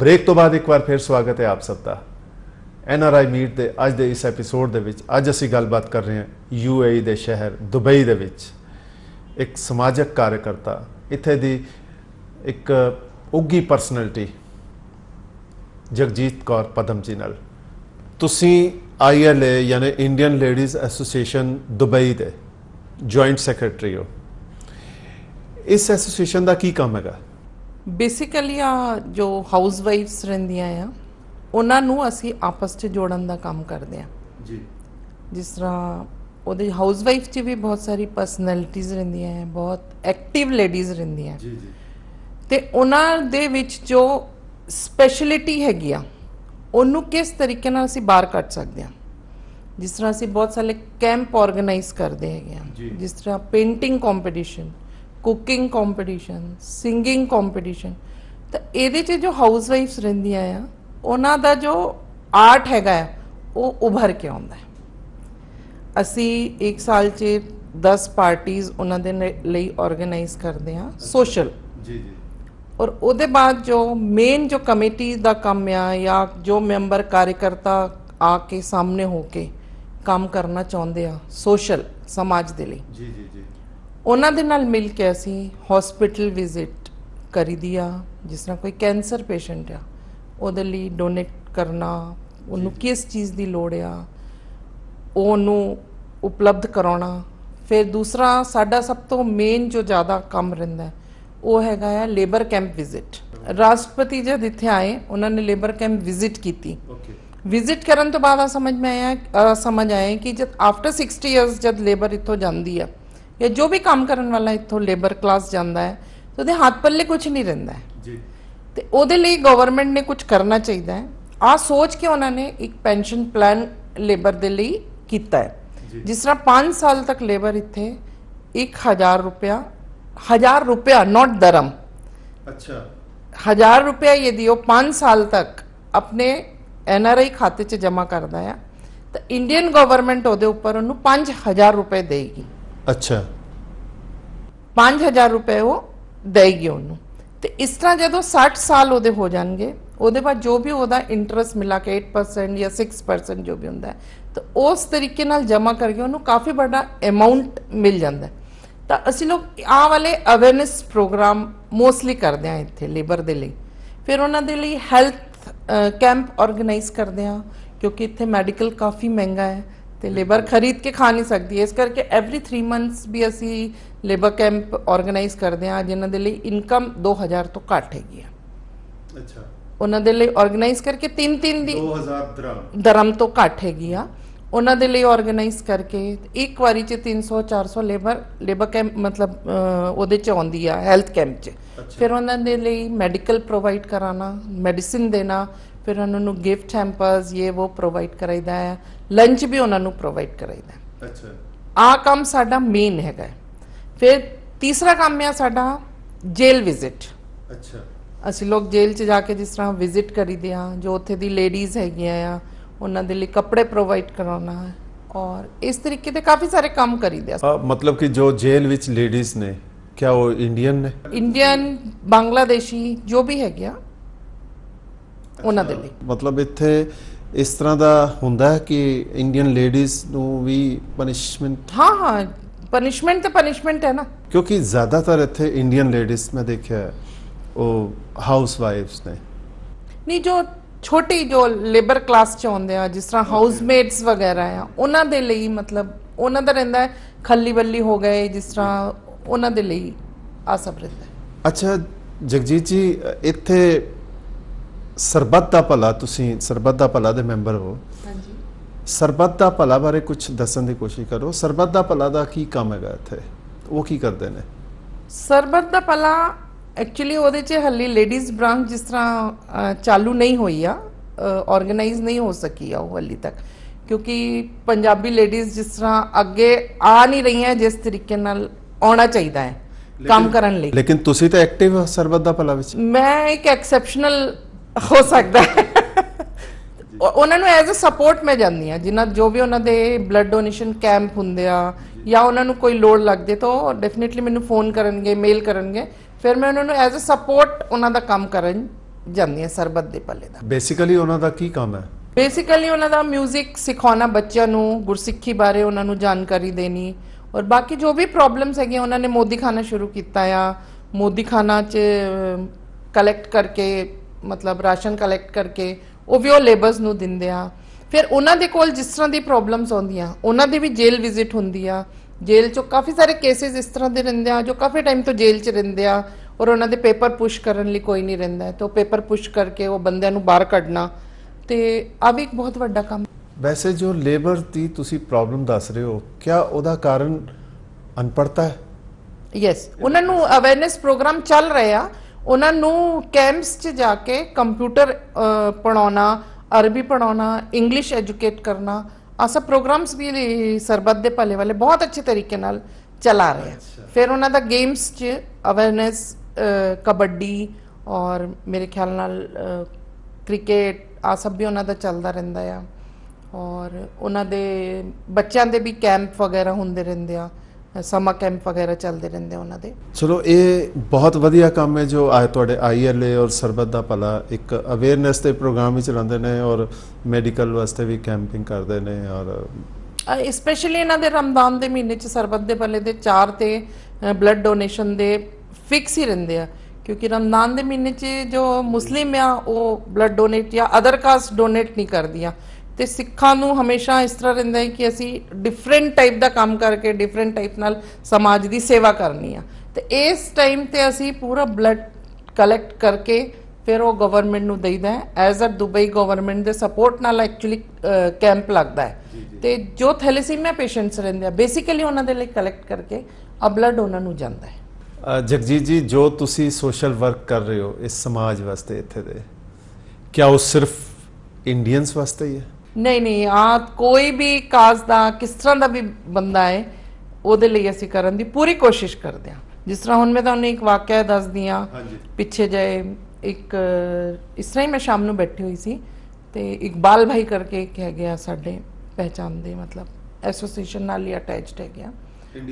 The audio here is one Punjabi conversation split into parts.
ਬ੍ਰੇਕ ਤੋਂ ਬਾਅਦ ਇੱਕ ਵਾਰ ਫਿਰ ਸਵਾਗਤ ਹੈ ਆਪ ਸਭ ਦਾ ਐਨ ਆਰ ਆਈ ਮੀਟ ਦੇ ਅੱਜ ਦੇ ਇਸ ਐਪੀਸੋਡ ਦੇ ਵਿੱਚ ਅੱਜ ਅਸੀਂ ਗੱਲਬਾਤ ਕਰ ਰਹੇ ਹਾਂ ਯੂ ਏ ਦੇ ਸ਼ਹਿਰ ਦੁਬਈ ਦੇ ਵਿੱਚ ਇੱਕ ਸਮਾਜਿਕ ਕਾਰਜਕਰਤਾ ਇੱਥੇ ਦੀ ਇੱਕ ਉੱਗੀ ਪਰਸਨੈਲਿਟੀ ਜਗਜੀਤ ਕੌਰ ਪਦਮ ਜੀ ਨਾਲ ਤੁਸੀਂ ਆਈਐਲਏ ਯਾਨੀ ਇੰਡੀਅਨ ਲੇਡੀਜ਼ ਐਸੋਸੀਏਸ਼ਨ ਦੁਬਈ ਦੇ ਜੁਆਇੰਟ ਸੈਕਟਰੀ ਹੋ ਇਸ ਐਸੋਸੀਏਸ਼ਨ ਦਾ ਕੀ ਕੰਮ ਹੈਗਾ ਬੇਸਿਕਲੀ ਆ ਜੋ ਹਾਊਸ ਵਾਈਫਸ ਰਹਿੰਦੀਆਂ ਆ ਉਹਨਾਂ ਨੂੰ ਅਸੀਂ ਆਪਸ 'ਚ ਜੋੜਨ ਦਾ ਕੰਮ ਕਰਦੇ ਆ ਜੀ ਜਿਸ ਤਰ੍ਹਾਂ ਉਹਦੇ ਹਾਊਸ ਵਾਈਫ 'ਚ ਵੀ ਬਹੁਤ ਸਾਰੀ ਪਰਸਨੈਲਿਟੀਆਂ ਰਹਿੰਦੀਆਂ ਆ ਬਹੁਤ ਐਕਟਿਵ ਲੇਡੀਜ਼ ਰਹਿੰਦੀਆਂ ਜੀ ਜੀ ਤੇ ਉਹਨਾਂ ਦੇ ਵਿੱਚ ਜੋ ਸਪੈਸ਼ਲਿਟੀ ਹੈਗੀ ਆ ਉਹਨੂੰ ਕਿਸ ਤਰੀਕੇ ਨਾਲ ਅਸੀਂ ਬਾਹਰ ਕੱਢ ਸਕਦੇ ਆ ਜਿਸ ਤਰ੍ਹਾਂ ਅਸੀਂ ਬਹੁਤ ਸਾਰੇ ਕੈਂਪ ਆਰਗੇਨਾਈਜ਼ ਕਰਦੇ ਹੈਗੇ ਆ ਜਿਸ ਤਰ੍ਹਾਂ painting competition cooking competition singing competition ਤਾਂ ਇਹਦੇ 'ਚ ਜੋ ਹਾਊਸ ਵਾਈਫਸ ਰਹਿੰਦੀਆਂ ਆ ਉਹਨਾਂ ਦਾ ਜੋ ਆਰਟ ਹੈਗਾ ਉਹ ਉਭਰ ਕੇ ਆਉਂਦਾ ਅਸੀਂ ਇੱਕ ਸਾਲ 'ਚ 10 ਪਾਰਟੀਆਂ ਉਹਨਾਂ ਦੇ ਲਈ ਆਰਗੇਨਾਈਜ਼ ਕਰਦੇ ਆ ਸੋਸ਼ਲ ਜੀ ਜੀ ਔਰ ਉਹਦੇ ਬਾਅਦ ਜੋ ਮੇਨ ਜੋ ਕਮੇਟੀ ਦਾ ਕੰਮ ਆ ਜਾਂ ਜੋ ਮੈਂਬਰ ਕਾਰਜਕਰਤਾ ਆ ਕੇ ਸਾਹਮਣੇ ਹੋ ਕੇ ਕੰਮ ਕਰਨਾ ਚਾਹੁੰਦੇ ਆ ਸੋਸ਼ਲ ਸਮਾਜ ਦੇ ਲਈ ਜੀ ਜੀ ਜੀ ਉਹਨਾਂ ਦੇ ਨਾਲ ਮਿਲ ਕੇ ਅਸੀਂ ਹਸਪੀਟਲ ਵਿਜ਼ਿਟ ਕਰੀ ਦਿਆ ਜਿਸ ਤਰ੍ਹਾਂ ਕੋਈ ਕੈਂਸਰ ਪੇਸ਼ੈਂਟ ਆ ਉਹਦੇ ਲਈ ਡੋਨੇਟ ਕਰਨਾ ਉਹਨੂੰ ਕਿਸ ਚੀਜ਼ ਦੀ ਲੋੜ ਆ ਉਹਨੂੰ ਉਪਲਬਧ ਕਰਾਉਣਾ ਫਿਰ ਦੂਸਰਾ ਸਾਡਾ ਸਭ ਤੋਂ ਮੇਨ ਜੋ ਜ਼ਿਆਦਾ ਕੰਮ ਰਹਿੰਦਾ ਉਹ ਹੈਗਾ ਹੈ ਲੇਬਰ ਕੈਂਪ ਵਿਜ਼ਿਟ ਰਾਸ਼ਟਰਪਤੀ ਜਦ ਇੱਥੇ ਆਏ ਉਹਨਾਂ ਨੇ ਲੇਬਰ ਕੈਂਪ ਵਿਜ਼ਿਟ ਕੀਤੀ ਓਕੇ ਵਿਜ਼ਿਟ ਕਰਨ ਤੋਂ ਬਾਅਦ ਆ ਸਮਝ ਮੈਂ ਆਇਆ ਸਮਝ ਆਇਆ ਕਿ ਜਦ ਆਫਟਰ 60 ਇਅਰਸ ਜਦ ਲੇਬਰ ਇੱਥੋਂ ਜਾਂਦੀ ਆ ਜਾਂ ਜੋ ਵੀ ਕੰਮ ਕਰਨ ਵਾਲਾ ਇੱਥੋਂ ਲੇਬਰ ਕਲਾਸ ਜਾਂਦਾ ਹੈ ਤੇ ਉਹਦੇ ਹੱਥ ਪੱਲੇ ਕੁਝ ਨਹੀਂ ਰਹਿੰਦਾ ਜੀ ਤੇ ਉਹਦੇ ਲਈ ਗਵਰਨਮੈਂਟ ਨੇ ਕੁਝ ਕਰਨਾ ਚਾਹੀਦਾ ਹੈ ਆ ਸੋਚ ਕੇ ਉਹਨਾਂ ਨੇ ਇੱਕ ਪੈਨਸ਼ਨ ਪਲਾਨ ਲੇਬਰ ਦੇ ਲਈ ਕੀਤਾ ਹੈ ਜਿਸ ਤਰ੍ਹਾਂ 5 ਸਾਲ ਤੱਕ ਲੇਬਰ ਇੱਥੇ 1000 ਰੁਪਿਆ 1000 ਰੁਪਿਆ ਨਾਟ ਦਰਮ ਅੱਛਾ 1000 ਰੁਪਿਆ ਯਦੀ ਉਹ 5 ਸਾਲ ਤੱਕ ਆਪਣੇ ਐਨਆਰਆਈ ਖਾਤੇ 'ਚ ਜਮਾ ਕਰਦਾ ਹੈ ਤਾਂ ਇੰਡੀਅਨ ਗਵਰਨਮੈਂਟ ਉਹਦੇ ਉੱਪਰ ਉਹਨੂੰ 5000 ਰੁਪਏ ਦੇਗੀ ਅੱਛਾ 5000 ਰੁਪਏ ਉਹ ਦੇਗੀ ਉਹਨੂੰ ਤੇ ਇਸ ਤਰ੍ਹਾਂ ਜਦੋਂ 60 ਸਾਲ ਉਹਦੇ ਹੋ ਜਾਣਗੇ ਉਹਦੇ ਬਾਅਦ ਜੋ ਵੀ ਉਹਦਾ ਇੰਟਰਸਟ ਮਿਲਾ ਕੇ 8% ਜਾਂ 6% ਜੋ ਵੀ ਹੁੰਦਾ ਤਾਂ ਉਸ ਤਰੀਕੇ ਨਾਲ ਜਮਾ ਕਰਕੇ ਉਹਨੂੰ ਕਾਫੀ ਵੱਡਾ ਅਮਾਉਂਟ ਮਿਲ ਜਾਂਦਾ ਤਾਂ ਅਸੀਂ ਲੋਕ ਆ ਵਾਲੇ ਅਵੇਅਰਨੈਸ ਪ੍ਰੋਗਰਾਮ ਮੋਸਟਲੀ ਕਰਦੇ ਆ ਇੱਥੇ ਲੇਬਰ ਦੇ ਲਈ ਫਿਰ ਉਹਨਾਂ ਦੇ ਲਈ ਹੈਲਥ ਕੈਂਪ ਆਰਗੇਨਾਈਜ਼ ਕਰਦੇ ਆ ਕਿਉਂਕਿ ਇੱਥੇ ਮੈਡੀਕਲ ਕਾਫੀ ਮਹਿੰਗਾ ਹੈ ਤੇ ਲੇਬਰ ਖਰੀਦ ਕੇ ਖਾ ਨਹੀਂ ਸਕਦੀ ਇਸ ਕਰਕੇ ਐਵਰੀ 3 ਮੰਥਸ ਵੀ ਅਸੀਂ ਲੇਬਰ ਕੈਂਪ ਆਰਗੇਨਾਈਜ਼ ਕਰਦੇ ਹਾਂ ਜਿਨ੍ਹਾਂ ਦੇ ਲਈ ਇਨਕਮ 2000 ਤੋਂ ਘੱਟ ਹੈਗੀ ਆ ਅੱਛਾ ਉਹਨਾਂ ਦੇ ਲਈ ਆਰਗੇਨਾਈਜ਼ ਕਰਕੇ 3-3 ਦੀ 2000 ਦਰਮ ਦਰਮ ਤੋਂ ਘੱਟ ਹੈਗੀ ਆ ਉਹਨਾਂ ਦੇ ਲਈ ਆਰਗੇਨਾਈਜ਼ ਕਰਕੇ ਇੱਕ ਵਾਰੀ ਚ 300 400 ਲੇਬਰ ਲੇਬਰ ਕੈਂਪ ਮਤਲਬ ਉਹਦੇ ਚ ਆਉਂਦੀ ਆ ਹੈਲਥ ਕੈਂਪ ਚ ਫਿਰ ਉਹਨਾਂ ਦੇ ਲਈ ਮੈਡੀਕਲ ਪ੍ਰੋਵਾਈਡ ਕਰਾਣਾ ਮੈਡੀਸਿਨ ਦੇਣਾ ਫਿਰ ਉਹਨਾਂ ਨੂੰ ਗਿਫਟ ਹੈਂਪਰਸ ਇਹ ਉਹ ਪ੍ਰੋਵਾਈਡ ਕਰਾਈਦਾ ਹੈ ਲੰਚ ਵੀ ਉਹਨਾਂ ਨੂੰ ਪ੍ਰੋਵਾਈਡ ਕਰਾਈਦਾ ਅੱਛਾ ਆ ਕੰਮ ਸਾਡਾ ਮੇਨ ਹੈਗਾ ਫਿਰ ਤੀਸਰਾ ਕੰਮ ਹੈ ਸਾਡਾ ਜੇਲ ਵਿਜ਼ਿਟ ਅੱਛਾ ਅਸੀਂ ਲੋਕ ਜੇਲ੍ਹ 'ਚ ਜਾ ਕੇ ਜਿਸ ਤਰ੍ਹਾਂ ਵਿਜ਼ਿਟ ਕਰੀਦੇ ਆ ਜੋ ਉੱਥੇ ਦੀ ਲੇਡੀਜ਼ ਹੈਗੀਆਂ ਆ ਉਹਨਾਂ ਦੇ ਲਈ ਕੱਪੜੇ ਪ੍ਰੋਵਾਈਡ ਕਰਾਉਣਾ ਔਰ ਇਸ ਤਰੀਕੇ ਦੇ ਕਾਫੀ ਸਾਰੇ ਕੰਮ ਕਰੀਦੇ ਆ ਮਤਲਬ ਕਿ ਜੋ ਜੇਲ੍ਹ ਵਿੱਚ ਲੇਡੀਜ਼ ਨੇ ਕਿਆ ਉਹ ਇੰਡੀਅਨ ਨੇ ਇੰਡੀਅਨ ਬੰਗਲਾਦੇਸ਼ੀ ਜੋ ਵੀ ਹੈਗਾ ਉਹਨਾਂ ਦੇ ਲਈ ਮਤਲਬ ਇੱਥੇ ਇਸ ਤਰ੍ਹਾਂ ਦਾ ਹੁੰਦਾ ਹੈ ਕਿ ਇੰਡੀਅਨ ਲੇਡੀਜ਼ ਨੂੰ ਵੀ ਪਨਿਸ਼ਮੈਂਟ ਹਾਂ ਹਾਂ ਪਨਿਸ਼ਮੈਂਟ ਤੇ ਪਨਿਸ਼ਮੈਂਟ ਹੈ ਨਾ ਕਿਉਂਕਿ ਜ਼ਿਆਦਾਤਰ ਇੱਥੇ ਇੰਡੀਅਨ ਲੇਡੀਜ਼ ਮੈਂ ਦੇਖਿਆ ਉਹ ਹਾਊਸ ਵਾਈਫਸ ਨੇ ਨਹੀਂ ਜੋ ਛੋਟੀ ਜੋ ਲੇਬਰ ਕਲਾਸ ਚ ਆਉਂਦੇ ਆ ਜਿਸ ਤਰ੍ਹਾਂ ਹਾਊਸਮੇਟਸ ਵਗੈਰਾ ਆ ਉਹਨਾਂ ਦੇ ਲਈ ਮਤਲਬ ਉਹਨਾਂ ਦਾ ਰਹਿੰਦਾ ਹੈ ਖੱਲੀ ਬੱਲੀ ਹੋ ਗਏ ਜਿਸ ਤਰ੍ਹਾਂ ਉਹਨਾਂ ਦੇ ਲਈ ਆ ਸਭ ਰਹਿੰਦਾ ਅੱਛਾ ਜਗਜੀਤ ਜੀ ਇੱਥੇ ਸਰਬੱਤ ਦਾ ਭਲਾ ਤੁਸੀਂ ਸਰਬੱਤ ਦਾ ਭਲਾ ਦੇ ਮੈਂਬਰ ਹੋ ਹਾਂਜੀ ਸਰਬੱਤ ਦਾ ਭਲਾ ਬਾਰੇ ਕੁਝ ਦੱਸਣ ਦੀ ਕੋਸ਼ਿਸ਼ ਕਰੋ ਸਰਬੱਤ ਦਾ ਭਲਾ ਦਾ ਕੀ ਕੰਮ ਹੈਗਾ ਇੱਥੇ ਉਹ ਕੀ ਕਰਦੇ ਨੇ ਸਰਬੱਤ ਦਾ ਭਲਾ ਐਕਚੁਅਲੀ ਉਹਦੇ 'ਚ ਹੱਲੀ ਲੇਡੀਜ਼ ਬ੍ਰਾਂਚ ਜਿਸ ਤਰ੍ਹਾਂ ਚਾਲੂ ਨਹੀਂ ਹੋਈ ਆ ਆਰਗੇਨਾਈਜ਼ ਨਹੀਂ ਹੋ ਸਕੀ ਆ ਉਹ ਹੱਲੀ ਤੱਕ ਕਿਉਂਕਿ ਪੰਜਾਬੀ ਲੇਡੀਜ਼ ਜਿਸ ਤਰ੍ਹਾਂ ਅੱਗੇ ਆ ਨਹੀਂ ਰਹੀਆਂ ਜਿਸ ਤਰੀਕੇ ਨਾਲ ਆਉਣਾ ਚਾਹੀਦਾ ਹੈ ਕੰਮ ਕਰਨ ਲਈ ਲੇਕਿਨ ਤੁਸੀਂ ਤਾਂ ਐਕਟਿਵ ਸਰਬੱਤ ਦਾ ਭਲਾ ਵਿੱਚ ਮੈਂ ਇੱਕ ਐਕਸੈਪਸ਼ਨਲ ਹੋ ਸਕਦਾ ਉਹਨਾਂ ਨੂੰ ਐਜ਼ ਅ ਸਪੋਰਟ ਮੈਂ ਜਾਂਦੀ ਆ ਜਿਨ੍ਹਾਂ ਜੋ ਵੀ ਉਹਨਾਂ ਦੇ ਬਲੱਡ ਡੋਨੇਸ਼ਨ ਕੈਂਪ ਹੁੰਦੇ ਆ ਜਾਂ ਉਹਨਾਂ ਨੂੰ ਕੋਈ ਲੋੜ ਲੱਗਦੇ ਤਾਂ ਡੈਫੀਨਿਟਲੀ ਮੈਨੂੰ ਫੋਨ ਕਰਨਗੇ ਮੇਲ ਕਰਨਗੇ ਫਿਰ ਮੈਂ ਉਹਨਾਂ ਨੂੰ ਐਜ਼ ਅ ਸਪੋਰਟ ਉਹਨਾਂ ਦਾ ਕੰਮ ਕਰਨ ਜਾਂਦੀ ਆ ਸਰਬਤ ਦੇ ਪੱਲੇ ਦਾ ਬੇਸਿਕਲੀ ਉਹਨਾਂ ਦਾ ਕੀ ਕੰਮ ਹੈ ਬੇਸਿਕਲੀ ਉਹਨਾਂ ਦਾ 뮤직 ਸਿਖਾਉਣਾ ਬੱਚਿਆਂ ਨੂੰ ਗੁਰਸਿੱਖੀ ਬਾਰੇ ਉਹਨਾਂ ਨੂੰ ਜਾਣਕਾਰੀ ਦੇਣੀ ਔਰ ਬਾਕੀ ਜੋ ਵੀ ਪ੍ਰੋਬਲਮਸ ਹੈਗੀਆਂ ਉਹਨਾਂ ਨੇ ਮੋਦੀ ਖਾਨਾ ਸ਼ੁਰੂ ਕੀਤਾ ਆ ਮੋਦੀ ਖਾਨਾ 'ਚ ਕਲੈਕਟ ਕਰਕੇ ਮਤਲਬ ਰਾਸ਼ਨ ਕਲੈਕਟ ਕਰਕੇ ਉਹ ਵੀ ਉਹ ਲੇਬਰਸ ਨੂੰ ਦਿੰਦੇ ਆ ਫਿਰ ਉਹਨਾਂ ਦੇ ਕੋਲ ਜਿਸ ਤਰ੍ਹਾਂ ਦੀ ਪ੍ਰੋਬਲਮਸ ਆਉਂਦੀਆਂ ਉਹਨਾਂ ਦੀ ਵੀ ਜੇਲ ਵਿਜ਼ਿਟ ਹੁੰਦੀ ਆ ਜੇਲ 'ਚੋਂ ਕਾਫੀ ਸਾਰੇ ਕੇਸਿਸ ਇਸ ਤਰ੍ਹਾਂ ਦੇ ਰਹਿੰਦੇ ਆ ਜੋ ਕਾਫੀ ਟਾਈਮ ਤੋਂ ਜੇਲ 'ਚ ਰਹਿੰਦੇ ਆ ਔਰ ਉਹਨਾਂ ਦੇ ਪੇਪਰ ਪੁਸ਼ ਕਰਨ ਲਈ ਕੋਈ ਨਹੀਂ ਰਹਿੰਦਾ ਤੇ ਉਹ ਪੇਪਰ ਪੁਸ਼ ਕਰਕੇ ਉਹ ਬੰਦਿਆਂ ਨੂੰ ਬਾਹਰ ਕੱਢਣਾ ਤੇ ਆ ਵੀ ਇੱਕ ਬਹੁਤ ਵੱਡਾ ਕੰਮ ਵੈਸੇ ਜੋ ਲੇਬਰ ਦੀ ਤੁਸੀਂ ਪ੍ਰੋਬਲਮ ਦੱਸ ਰਹੇ ਹੋ ਕਿਆ ਉਹਦਾ ਕਾਰਨ ਅਨਪੜਤਾ ਹੈ ਯੈਸ ਉਹਨਾਂ ਨੂੰ ਅਵੇਅਰਨੈਸ ਪ੍ਰੋਗਰਾਮ ਚੱਲ ਰਹੇ ਆ ਉਹਨਾਂ ਨੂੰ ਕੈਂਪਸ 'ਚ ਜਾ ਕੇ ਕੰਪਿਊਟਰ ਪੜਾਉਣਾ ਅਰਬੀ ਪੜਾਉਣਾ ਇੰਗਲਿਸ਼ ਐਜੂਕੇਟ ਕਰਨਾ ਆਸਾ ਪ੍ਰੋਗਰਾਮਸ ਵੀ ਸਰਬੱਤ ਦੇ ਭਲੇ ਵਾਲੇ ਬਹੁਤ ਅੱਛੇ ਤਰੀਕੇ ਨਾਲ ਚਲਾ ਰਹੇ ਆ ਫਿਰ ਉਹਨਾਂ ਦਾ ਗੇਮਸ 'ਚ ਅਵੇਅਰਨੈਸ ਕਬੱਡੀ ਔਰ ਮੇਰੇ ਖਿਆਲ ਨਾਲ ਕ੍ਰਿਕਟ ਆ ਸਭ ਵੀ ਉਹਨਾਂ ਦਾ ਚੱਲਦਾ ਰਹਿੰਦਾ ਆ ਔਰ ਉਹਨਾਂ ਦੇ ਬੱਚਿਆਂ ਦੇ ਵੀ ਕੈਂਪ ਵਗੈਰਾ ਹੁੰਦੇ ਰਹਿੰਦੇ ਆ ਸਮਾ ਕੈਂਪ ਵਗੈਰਾ ਚੱਲਦੇ ਰਹਿੰਦੇ ਉਹਨਾਂ ਦੇ ਚਲੋ ਇਹ ਬਹੁਤ ਵਧੀਆ ਕੰਮ ਹੈ ਜੋ ਆਏ ਤੁਹਾਡੇ ਆਈਐਲਏ ਔਰ ਸਰਬਤ ਦਾ ਭਲਾ ਇੱਕ ਅਵੇਅਰਨੈਸ ਦੇ ਪ੍ਰੋਗਰਾਮ ਵੀ ਚਲਾਉਂਦੇ ਨੇ ਔਰ ਮੈਡੀਕਲ ਵਾਸਤੇ ਵੀ ਕੈਂਪਿੰਗ ਕਰਦੇ ਨੇ ਔਰ ਸਪੈਸ਼ਲੀ ਇਹਨਾਂ ਦੇ ਰਮਦਾਨ ਦੇ ਮਹੀਨੇ ਚ ਸਰਬਤ ਦੇ ਭਲੇ ਦੇ ਚਾਰ ਤੇ ਬਲੱਡ ਡੋਨੇਸ਼ਨ ਦੇ ਫਿਕਸ ਹੀ ਰਹਿੰਦੇ ਆ ਕਿਉਂਕਿ ਰਮਦਾਨ ਦੇ ਮਹੀਨੇ 'ਚ ਜੋ ਮੁਸਲਿਮ ਆ ਉਹ ਬਲੱਡ ਡੋਨੇਟ ਜਾਂ ਅਦਰ ਕਾਸਟ ਡੋਨੇਟ ਨਹੀਂ ਕਰਦੀਆਂ ਤੇ ਸਿੱਖਾਂ ਨੂੰ ਹਮੇਸ਼ਾ ਇਸ ਤਰ੍ਹਾਂ ਰਹਿੰਦਾ ਹੈ ਕਿ ਅਸੀਂ ਡਿਫਰੈਂਟ ਟਾਈਪ ਦਾ ਕੰਮ ਕਰਕੇ ਡਿਫਰੈਂਟ ਟਾਈਪ ਨਾਲ ਸਮਾਜ ਦੀ ਸੇਵਾ ਕਰਨੀ ਆ ਤੇ ਇਸ ਟਾਈਮ ਤੇ ਅਸੀਂ ਪੂਰਾ ਬਲੱਡ ਕਲੈਕਟ ਕਰਕੇ ਫਿਰ ਉਹ ਗਵਰਨਮੈਂਟ ਨੂੰ ਦਈਦਾ ਹੈ ਐਜ਼ ਅ ਦੁਬਈ ਗਵਰਨਮੈਂਟ ਦੇ ਸਪੋਰਟ ਨਾਲ ਐਕਚੁਅਲੀ ਕੈਂਪ ਲੱਗਦਾ ਹੈ ਤੇ ਜੋ ਥੈਲੇਸੀਮੀਆ ਪੇਸ਼ੈਂਟਸ ਰਹਿੰਦੇ ਆ ਬੇਸਿਕਲੀ ਉਹਨਾਂ ਦੇ ਲਈ ਕਲੈਕਟ ਕਰਕੇ ਆ ਬਲੱਡ ਉਹਨਾਂ ਨੂੰ ਜਾਂਦਾ ਹੈ ਜਗਜੀਤ ਜੀ ਜੋ ਤੁਸੀਂ ਸੋਸ਼ਲ ਵਰਕ ਕਰ ਰਹੇ ਹੋ ਇਸ ਸਮਾਜ ਵਾਸਤੇ ਇੱਥੇ ਦੇ ਕਿਆ ਉਹ ਸਿਰਫ ਇੰਡੀਅਨਸ ਵਾਸਤੇ ਹੀ ਹੈ ਨਹੀਂ ਨਹੀਂ ਆ ਕੋਈ ਵੀ ਕਾਜ਼ ਦਾ ਕਿਸ ਤਰ੍ਹਾਂ ਦਾ ਵੀ ਬੰਦਾ ਹੈ ਉਹਦੇ ਲਈ ਅਸੀਂ ਕਰਨ ਦੀ ਪੂਰੀ ਕੋਸ਼ਿਸ਼ ਕਰਦੇ ਹਾਂ ਜਿਸ ਤਰ੍ਹਾਂ ਹੁਣ ਮੈਂ ਤੁਹਾਨੂੰ ਇੱਕ ਵਾਕਿਆ ਦੱਸਦੀ ਹਾਂ ਪਿੱਛੇ ਜਾਏ ਇੱਕ ਇਸ ਤਰ੍ਹਾਂ ਹੀ ਮੈਂ ਸ਼ਾਮ ਨੂੰ ਬੈਠੀ ਹੋਈ ਸੀ ਤੇ ਇਕਬਾਲ ਭਾਈ ਕਰਕੇ ਕਹਿ ਗਿਆ ਸਾਡੇ ਪਹਿਚਾਨ ਦੇ ਮਤਲਬ ਐਸੋਸੀਏਸ਼ਨ ਨਾਲ ਹੀ ਅਟੈਚਡ ਹੈ ਗਿਆ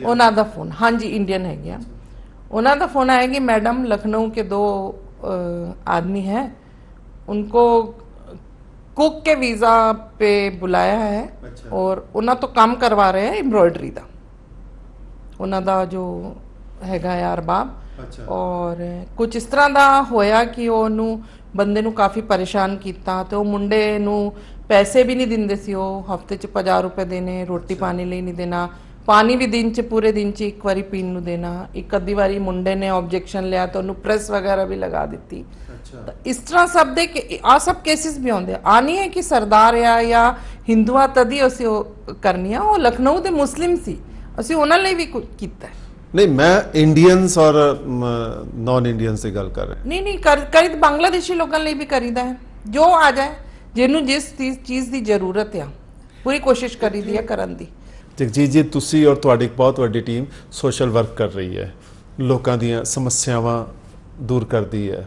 ਉਹਨਾਂ ਦਾ ਫੋਨ ਹਾਂਜੀ ਇੰਡੀਅਨ ਹੈ ਗਿਆ ਉਹਨਾਂ ਦਾ ਫੋਨ ਆਇਆ ਕਿ ਮੈਡਮ ਲਖਨਊ ਕੇ ਦੋ ਆਦਮੀ ਹੈ ਉਨਕੋ ਕੁੱਕ ਕੇ ਵੀਜ਼ਾ ਤੇ ਬੁਲਾਇਆ ਹੈ ਅੱਛਾ। ਔਰ ਉਹਨਾਂ ਤੋਂ ਕੰਮ ਕਰਵਾ ਰਹੇ ਹੈ ਐਮਬ੍ਰੋਇਡਰੀ ਦਾ ਉਹਨਾਂ ਦਾ ਜੋ ਹੈਗਾ ਯਾਰ ਬਾਪ ਅੱਛਾ ਔਰ ਕੁਝ ਇਸ ਤਰ੍ਹਾਂ ਦਾ ਹੋਇਆ ਕਿ ਉਹ ਉਹਨੂੰ ਬੰਦੇ ਨੂੰ ਕਾਫੀ ਪਰੇਸ਼ਾਨ ਕੀਤਾ ਤੇ ਉਹ ਮੁੰਡੇ ਨੂੰ ਪੈਸੇ ਵੀ ਨਹੀਂ ਦਿੰਦੇ ਸੀ ਉਹ ਹਫਤੇ 'ਚ 50 ਰੁਪਏ ਦੇਣੇ ਰੋਟੀ ਪਾਣੀ ਲਈ ਨਹੀਂ ਦੇਣਾ ਪਾਣੀ ਵੀ ਦਿਨ ਚ ਪੂਰੇ ਦਿਨ ਚ ਇੱਕ ਵਾਰੀ ਪੀਣ ਨੂੰ ਦੇਣਾ ਇੱਕ ਅੱਧੀ ਵਾਰੀ ਮੁੰਡੇ ਨੇ ਆਬਜੈਕਸ਼ਨ ਲਿਆ ਤਾਂ ਉਹਨੂੰ ਪ੍ਰੈਸ ਵਗੈਰਾ ਵੀ ਲਗਾ ਦਿੱਤੀ ਅੱਛਾ ਇਸ ਤਰ੍ਹਾਂ ਸਭ ਦੇ ਆ ਸਭ ਕੇਸਿਸ ਵੀ ਆਉਂਦੇ ਆ ਨਹੀਂ ਹੈ ਕਿ ਸਰਦਾਰ ਆ ਜਾਂ ਹਿੰਦੂਆ ਤਦੀ ਅਸੀਂ ਉਹ ਕਰਨੀਆ ਉਹ ਲਖਨਊ ਦੇ ਮੁਸਲਿਮ ਸੀ ਅਸੀਂ ਉਹਨਾਂ ਲਈ ਵੀ ਕੀਤਾ ਨਹੀਂ ਮੈਂ ਇੰਡੀਅਨਸ ਔਰ ਨਾਨ ਇੰਡੀਅਨਸ ਦੀ ਗੱਲ ਕਰ ਰਿਹਾ ਨਹੀਂ ਨਹੀਂ ਕਰ ਕਰੀ ਬੰਗਲਾਦੇਸ਼ੀ ਲੋਕਾਂ ਲਈ ਵੀ ਕਰੀਦਾ ਹੈ ਜੋ ਆ ਜਾਏ ਜਿਹਨੂੰ ਜਿਸ ਚੀਜ਼ ਦੀ ਜ਼ਰੂਰਤ ਆ ਪੂਰੀ ਕੋਸ਼ਿਸ਼ ਕਰੀਦੀ ਆ ਕਰਨ ਦੀ ਜਗਜੀਤ ਜੀ ਤੁਸੀਂ ਔਰ ਤੁਹਾਡੀ ਬਹੁਤ ਵੱਡੀ ਟੀਮ ਸੋਸ਼ਲ ਵਰਕ ਕਰ ਰਹੀ ਹੈ ਲੋਕਾਂ ਦੀਆਂ ਸਮੱਸਿਆਵਾਂ ਦੂਰ ਕਰਦੀ ਹੈ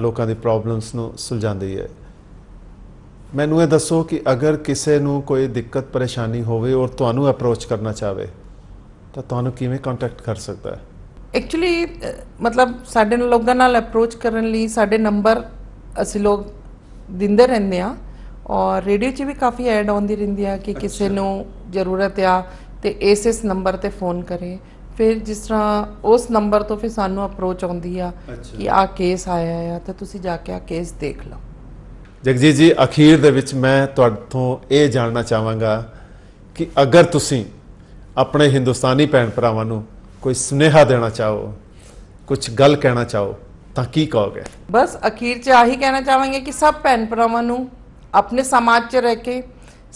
ਲੋਕਾਂ ਦੀ ਪ੍ਰੋਬਲਮਸ ਨੂੰ ਸੁਲਝਾਉਂਦੀ ਹੈ ਮੈਨੂੰ ਇਹ ਦੱਸੋ ਕਿ ਅਗਰ ਕਿਸੇ ਨੂੰ ਕੋਈ ਦਿੱਕਤ ਪਰੇਸ਼ਾਨੀ ਹੋਵੇ ਔਰ ਤੁਹਾਨੂੰ ਅਪਰੋਚ ਕਰਨਾ ਚਾਹਵੇ ਤਾਂ ਤੁਹਾਨੂੰ ਕਿਵੇਂ ਕੰਟੈਕਟ ਕਰ ਸਕਦਾ ਹੈ ਐਕਚੁਅਲੀ ਮਤਲਬ ਸਾਡੇ ਲੋਕਾਂ ਨਾਲ ਅਪਰੋਚ ਕਰਨ ਲਈ ਸਾਡੇ ਨੰਬਰ ਅਸੀਂ ਲੋਕ ਦਿੰਦੇ ਰਹਿੰਦੇ ਆ ਔਰ ਰੇਡੀਓ 'ਚ ਵੀ ਕਾਫੀ ਐਡ ਆਉਂਦੀ ਰਹਿੰਦੀ ਆ ਕਿ ਕਿਸੇ ਨੂੰ ਜ਼ਰੂਰਤ ਆ ਤੇ ਇਸ ਇਸ ਨੰਬਰ ਤੇ ਫੋਨ ਕਰੇ ਫਿਰ ਜਿਸ ਤਰ੍ਹਾਂ ਉਸ ਨੰਬਰ ਤੋਂ ਫਿਰ ਸਾਨੂੰ ਅਪਰੋਚ ਆਉਂਦੀ ਆ ਕਿ ਆ ਕੇਸ ਆਇਆ ਆ ਤੇ ਤੁਸੀਂ ਜਾ ਕੇ ਆ ਕੇਸ ਦੇਖ ਲਓ ਜਗਜੀਤ ਜੀ ਅਖੀਰ ਦੇ ਵਿੱਚ ਮੈਂ ਤੁਹਾਡੇ ਤੋਂ ਇਹ ਜਾਣਨਾ ਚਾਹਾਂਗਾ ਕਿ ਅਗਰ ਤੁਸੀਂ ਆਪਣੇ ਹਿੰਦੁਸਤਾਨੀ ਭੈਣ ਭਰਾਵਾਂ ਨੂੰ ਕੋਈ ਸੁਨੇਹਾ ਦੇਣਾ ਚਾਹੋ ਕੁਝ ਗੱਲ ਕਹਿਣਾ ਚਾਹੋ ਤਾਂ ਕੀ ਕਹੋਗੇ ਬਸ ਅਖੀਰ 'ਚ ਆਹੀ ਕਹਿਣਾ ਚਾਹਾਂਗੇ ਕਿ ਸਭ ਭੈਣ ਭਰਾਵਾਂ ਨੂੰ ਆਪਣੇ ਸਮਾਜ 'ਚ ਰਹਿ ਕੇ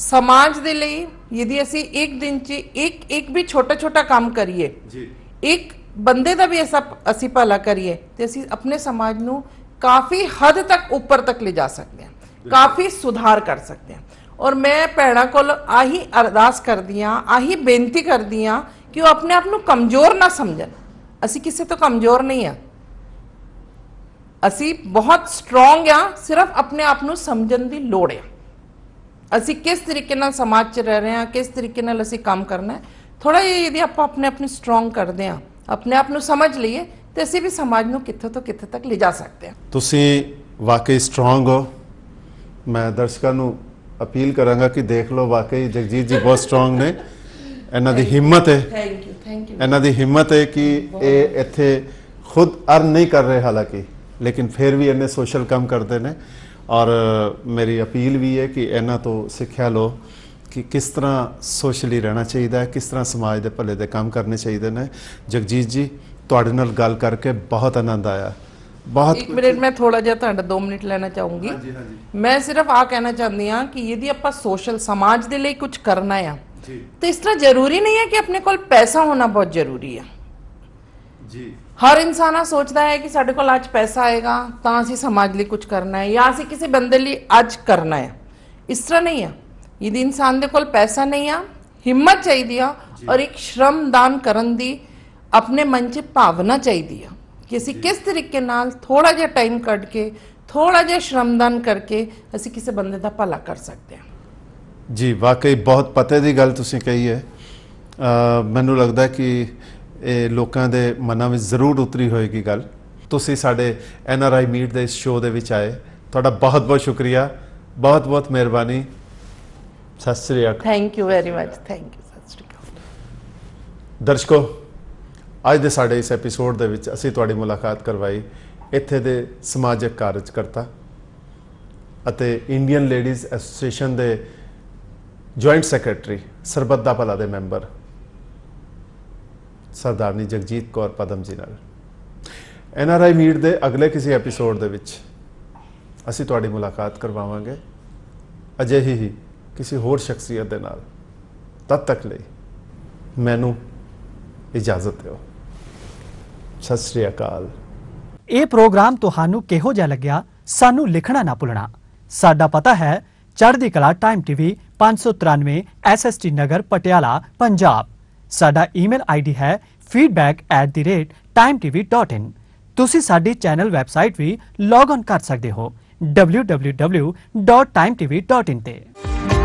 ਸਮਾਜ ਦੇ ਲਈ ਯਦੀ ਅਸੀਂ ਇੱਕ ਦਿਨ 'ਚ ਇੱਕ ਇੱਕ ਵੀ ਛੋਟਾ ਛੋਟਾ ਕੰਮ ਕਰੀਏ ਜੀ ਇੱਕ ਬੰਦੇ ਦਾ ਵੀ ਐਸਾ ਅਸੀਂ ਭਲਾ ਕਰੀਏ ਤੇ ਅਸੀਂ ਆਪਣੇ ਸਮਾਜ ਨੂੰ ਕਾਫੀ ਹੱਦ ਤੱਕ ਉੱਪਰ ਤੱਕ ਲੈ ਜਾ ਸਕਦੇ ਹਾਂ ਕਾਫੀ ਸੁਧਾਰ ਕਰ ਸਕਦੇ ਹਾਂ ਔਰ ਮੈਂ ਭੈਣਾ ਕੋਲ ਆਹੀ ਅਰਦਾਸ ਕਰਦੀ ਆ ਆਹੀ ਬੇਨਤੀ ਕਰਦੀ ਆ ਕਿ ਉਹ ਆਪਣੇ ਆਪ ਨੂੰ ਕਮਜ਼ੋਰ ਨਾ ਸਮਝਣ ਅਸੀਂ ਕਿਸੇ ਤੋਂ ਕਮਜ਼ੋਰ ਨਹੀਂ ਆ ਅਸੀਂ ਬਹੁਤ ਸਟਰੋਂਗ ਆ ਸਿਰਫ ਆਪਣੇ ਆਪ ਨੂੰ ਸਮਝਣ ਦੀ ਲੋੜ ਆ ਅਸੀਂ ਕਿਸ ਤਰੀਕੇ ਨਾਲ ਸਮਾਜ 'ਚ ਰਹਿ ਰਹੇ ਆ ਕਿਸ ਤਰੀਕੇ ਨਾਲ ਅਸੀਂ ਕੰਮ ਕਰਨਾ ਹੈ ਥੋੜਾ ਜਿਹਾ ਇਹਦੀ ਆਪਾਂ ਆਪਣੇ ਆਪ ਨੂੰ ਸਟਰੋਂਗ ਕਰਦੇ ਆ ਆਪਣੇ ਆਪ ਨੂੰ ਸਮਝ ਲਈਏ ਤੇ ਅਸੀਂ ਵੀ ਸਮਾਜ ਨੂੰ ਕਿੱਥੋਂ ਤੋਂ ਕਿੱਥੇ ਤੱਕ ਲਿਜਾ ਸਕਦੇ ਆ ਤੁਸੀਂ ਵਾਕਈ ਸਟਰੋਂਗ ਹੋ ਮੈਂ ਦਰਸ਼ਕਾਂ ਨੂੰ ਅਪੀਲ ਕਰਾਂਗਾ ਕਿ ਦੇਖ ਲਓ ਵਾਕਈ ਜਗਜੀਤ ਜੀ ਬਹੁਤ ਸਟਰੋਂਗ ਨੇ ਇਹਨਾਂ ਦੀ ਹਿੰਮਤ ਹੈ ਥੈਂਕ ਯੂ ਥੈਂਕ ਯੂ ਇਹਨਾਂ ਦੀ ਹਿੰਮਤ ਹੈ ਕਿ ਇਹ ਇੱਥੇ ਖੁਦ ਅਰਨ ਨਹੀਂ ਕਰ ਰਹੇ ਹਾਲਾਂਕਿ ਲੇਕਿਨ ਫਿਰ ਵੀ ਇਹਨੇ ਸੋਸ਼ਲ ਕੰਮ ਕਰਦੇ ਨੇ ਔਰ ਮੇਰੀ ਅਪੀਲ ਵੀ ਹੈ ਕਿ ਇਹਨਾਂ ਤੋਂ ਸਿੱਖਿਆ ਲਓ ਕਿ ਕਿਸ ਤਰ੍ਹਾਂ ਸੋਸ਼ਲੀ ਰਹਿਣਾ ਚਾਹੀਦਾ ਹੈ ਕਿਸ ਤਰ੍ਹਾਂ ਸਮਾਜ ਦੇ ਭਲੇ ਦੇ ਕੰਮ ਕਰਨੇ ਚਾਹੀਦੇ ਨੇ ਜਗਜੀਤ ਜੀ ਤੁਹਾਡੇ ਨਾਲ ਗੱਲ ਕਰਕੇ ਬਹੁਤ ਆਨੰਦ ਆਇਆ ਬਹੁਤ ਇੱਕ ਮਿੰਟ ਮੈਂ ਥੋੜਾ ਜਿਹਾ ਤੁਹਾਡਾ 2 ਮਿੰਟ ਲੈਣਾ ਚਾਹੂੰਗੀ ਮੈਂ ਸਿਰਫ ਆ ਕਹਿਣਾ ਚਾਹੁੰਦੀ ਹਾਂ ਕਿ ਇਹਦੀ ਆਪਾਂ ਸੋਸ਼ਲ ਸਮਾਜ ਦੇ ਲਈ ਕੁਝ ਕਰਨਾ ਆ ਜੀ ਤੇ ਇਸ ਤਰ੍ਹਾਂ ਜ਼ਰੂਰੀ ਨਹੀਂ ਹੈ ਕਿ ਆਪਣੇ ਕੋਲ ਪੈਸਾ ਹੋਣਾ ਬਹੁਤ ਜ਼ਰੂਰੀ ਹੈ ਜੀ ਹਰ ਇਨਸਾਨਾ ਸੋਚਦਾ ਹੈ ਕਿ ਸਾਡੇ ਕੋਲ ਅੱਜ ਪੈਸਾ ਆਏਗਾ ਤਾਂ ਅਸੀਂ ਸਮਾਜ ਲਈ ਕੁਝ ਕਰਨਾ ਹੈ ਜਾਂ ਅਸੀਂ ਕਿਸੇ ਬੰਦੇ ਲਈ ਅੱਜ ਕਰਨਾ ਹੈ ਇਸ ਤਰ੍ਹਾਂ ਨਹੀਂ ਹੈ ਯਦੀ ਇਨਸਾਨ ਦੇ ਕੋਲ ਪੈਸਾ ਨਹੀਂ ਆ ਹਿੰਮਤ ਚਾਹੀਦੀ ਆ ਔਰ ਇੱਕ ਸ਼ਰਮ ਦਾਨ ਕਰਨ ਦੀ ਆਪਣੇ ਮਨ 'ਚ ਭਾਵਨਾ ਚਾਹੀਦੀ ਆ ਕਿ ਅਸੀਂ ਕਿਸ ਤਰੀਕੇ ਨਾਲ ਥੋੜਾ ਜਿਹਾ ਟਾਈਮ ਕੱਢ ਕੇ ਥੋੜਾ ਜਿਹਾ ਸ਼ਰਮਦਾਨ ਕਰਕੇ ਅਸੀਂ ਕਿਸੇ ਬੰਦੇ ਦਾ ਭਲਾ ਕਰ ਸਕਦੇ ਹਾਂ ਜੀ ਵਾਕਈ ਬਹੁਤ ਪਤੇ ਦੀ ਗੱਲ ਤੁਸੀਂ ਕਹੀ ਹੈ ਮੈਨੂੰ ਲੱਗਦਾ ਕਿ ਇਹ ਲੋਕਾਂ ਦੇ ਮਨਾਂ ਵਿੱਚ ਜ਼ਰੂਰ ਉਤਰੀ ਹੋਏਗੀ ਗੱਲ ਤੁਸੀਂ ਸਾਡੇ ਐਨ ਆਰ ਆਈ ਮੀਟ ਦੇ ਇਸ ਸ਼ੋਅ ਦੇ ਵਿੱਚ ਆਏ ਤੁਹਾਡਾ ਬਹੁਤ ਬਹੁਤ ਸ਼ੁਕਰੀਆ ਬਹੁਤ ਬਹੁਤ ਮਿਹਰਬਾਨੀ ਸਤਿ ਸ੍ਰੀ ਅਕਾਲ thank you very much thank you ਸਤਿ ਸ੍ਰੀ ਅਕਾਲ ਦਰਸ਼ਕੋ ਅੱਜ ਦੇ ਸਾਡੇ ਇਸ ਐਪੀਸੋਡ ਦੇ ਵਿੱਚ ਅਸੀਂ ਤੁਹਾਡੀ ਮੁਲਾਕਾਤ ਕਰਵਾਈ ਇੱਥੇ ਦੇ ਸਮਾਜਿਕ ਕਾਰਜਕਰਤਾ ਅਤੇ ਇੰਡੀਅਨ ਲੇਡੀਜ਼ ਐਸੋਸੀਏਸ਼ਨ ਦੇ ਜੁਆਇੰਟ ਸੈਕਟਰੀ ਸਰਬੱਤ ਦਾ ਭਲਾ ਦੇ ਮੈਂਬਰ ਸਰਦਾਰਨੀ ਜਗਜੀਤ ਕੌਰ ਪਦਮ ਜੀ ਨਾਲ ਐਨ ਆਰ ਆਈ ਮੀਟ ਦੇ ਅਗਲੇ ਕਿਸੇ ਐਪੀਸੋਡ ਦੇ ਵਿੱਚ ਅਸੀਂ ਤੁਹਾਡੀ ਮੁਲਾਕਾਤ ਕਰਵਾਵਾਂਗੇ ਅਜੇ ਹੀ ਕਿਸੇ ਹੋਰ ਸ਼ਖਸੀਅਤ ਦੇ ਨਾਲ ਤਦ ਤੱਕ ਲਈ ਮੈਨੂੰ ਇਜਾਜ਼ਤ ਦਿਓ ਸਤਿ ਸ੍ਰੀ ਅਕਾਲ ਇਹ ਪ੍ਰੋਗਰਾਮ ਤੁਹਾਨੂੰ ਕਿਹੋ ਜਿਹਾ ਲੱਗਿਆ ਸਾਨੂੰ ਲਿਖਣਾ ਨਾ ਭੁੱਲਣਾ ਸਾਡਾ ਪਤਾ ਹੈ Chardi Kala time TV 593 SST Nagar Patiala Punjab ਸਾਡਾ ਈਮੇਲ ਆਈਡੀ ਹੈ feedback@timetv.in ਤੁਸੀਂ ਸਾਡੀ ਚੈਨਲ ਵੈਬਸਾਈਟ ਵੀ ਲੌਗਇਨ ਕਰ ਸਕਦੇ ਹੋ www.timetv.in ਤੇ